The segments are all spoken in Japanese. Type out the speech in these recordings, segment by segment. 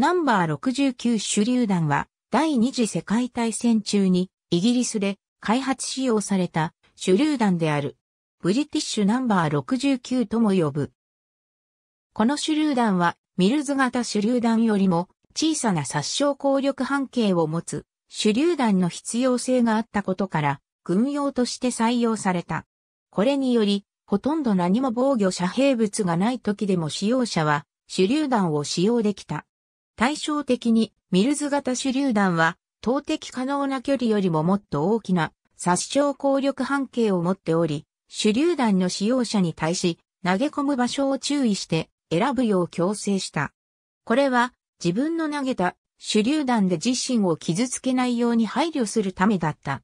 ナンバー69手榴弾は第二次世界大戦中にイギリスで開発使用された手榴弾である。ブリティッシュナンバー69とも呼ぶ。この手榴弾はミルズ型手榴弾よりも小さな殺傷効力半径を持つ手榴弾の必要性があったことから軍用として採用された。これによりほとんど何も防御遮蔽物がない時でも使用者は手榴弾を使用できた。対照的にミルズ型手榴弾は投擲可能な距離よりももっと大きな殺傷効力半径を持っており、手榴弾の使用者に対し投げ込む場所を注意して選ぶよう強制した。これは自分の投げた手榴弾で自身を傷つけないように配慮するためだった。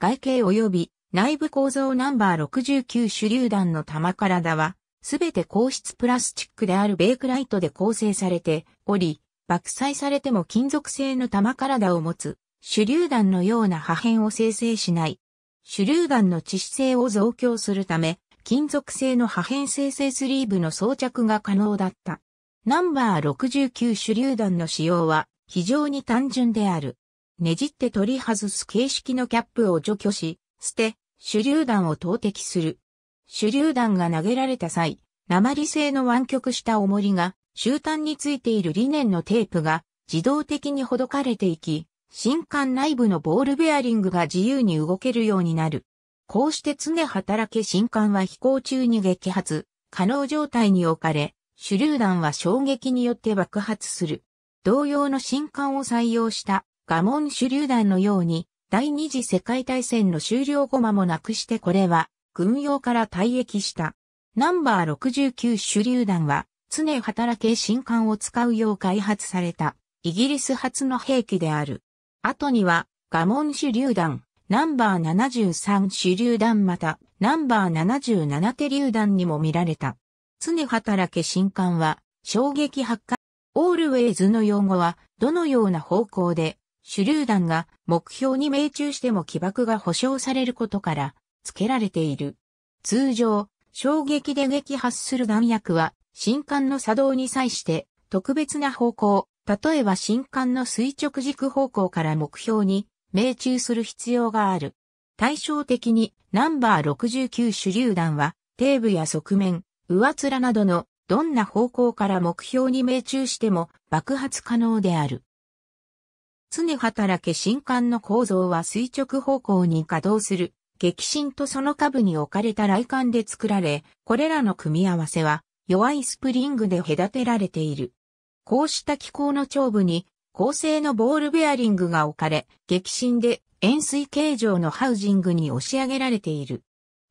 外形及び内部構造ナンバー69手榴弾の弾体は、すべて硬質プラスチックであるベイクライトで構成されており、爆砕されても金属製の玉体を持つ、手榴弾のような破片を生成しない。手榴弾の致死性を増強するため、金属製の破片生成スリーブの装着が可能だった。ナンバー69手榴弾の使用は非常に単純である。ねじって取り外す形式のキャップを除去し、捨て、手榴弾を投擲する。手榴弾が投げられた際、鉛製の湾曲した重りが終端についているリネンのテープが自動的にほどかれていき、新管内部のボールベアリングが自由に動けるようになる。こうして常働け新管は飛行中に撃発、可能状態に置かれ、手榴弾は衝撃によって爆発する。同様の新管を採用したガモン手榴弾のように、第二次世界大戦の終了後間もなくしてこれは軍用から退役した。ナンバー69手榴弾は常働け新艦を使うよう開発された、イギリス初の兵器である。後には、ガモン手榴弾、ナンバー73手榴弾また、ナンバー77手榴弾にも見られた。常働け新艦は、衝撃発火。オールウェイズの用語は、どのような方向で、手榴弾が目標に命中しても起爆が保証されることから、付けられている。通常、衝撃で撃破する弾薬は、新刊の作動に際して特別な方向、例えば新刊の垂直軸方向から目標に命中する必要がある。対照的にナンバー69手榴弾は底部や側面、上面などのどんな方向から目標に命中しても爆発可能である。常働け新艦の構造は垂直方向に稼働する激震とその下部に置かれた雷管で作られ、これらの組み合わせは弱いスプリングで隔てられている。こうした機構の頂部に、高性のボールベアリングが置かれ、激震で円錐形状のハウジングに押し上げられている。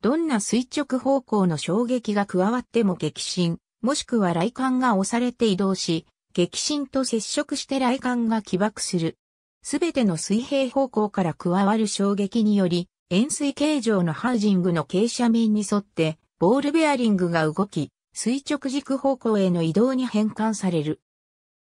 どんな垂直方向の衝撃が加わっても激震、もしくは雷管が押されて移動し、激震と接触して雷管が起爆する。すべての水平方向から加わる衝撃により、円錐形状のハウジングの傾斜面に沿って、ボールベアリングが動き、垂直軸方向への移動に変換される。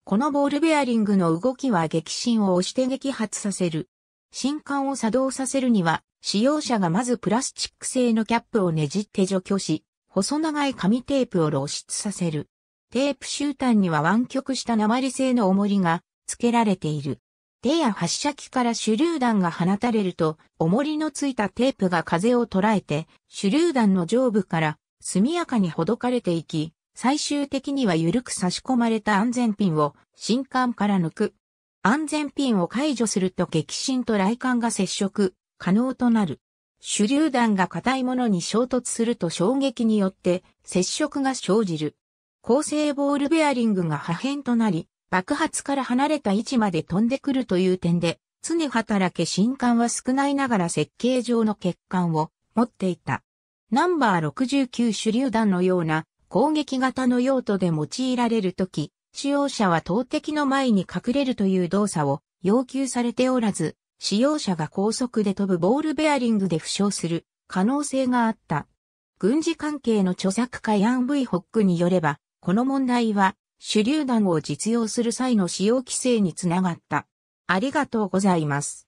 このボールベアリングの動きは激震を押して激発させる。新管を作動させるには、使用者がまずプラスチック製のキャップをねじって除去し、細長い紙テープを露出させる。テープ終端には湾曲した鉛製の重りが付けられている。手や発射機から手榴弾が放たれると、重りのついたテープが風を捉えて、手榴弾の上部から速やかにほどかれていき、最終的には緩く差し込まれた安全ピンを新艦から抜く。安全ピンを解除すると激震と雷管が接触、可能となる。手榴弾が硬いものに衝突すると衝撃によって接触が生じる。構成ボールベアリングが破片となり、爆発から離れた位置まで飛んでくるという点で、常働け新艦は少ないながら設計上の欠陥を持っていた。ナンバー69手榴弾のような攻撃型の用途で用いられるとき、使用者は投擲の前に隠れるという動作を要求されておらず、使用者が高速で飛ぶボールベアリングで負傷する可能性があった。軍事関係の著作家ヤン・ブイ・ホックによれば、この問題は手榴弾を実用する際の使用規制につながった。ありがとうございます。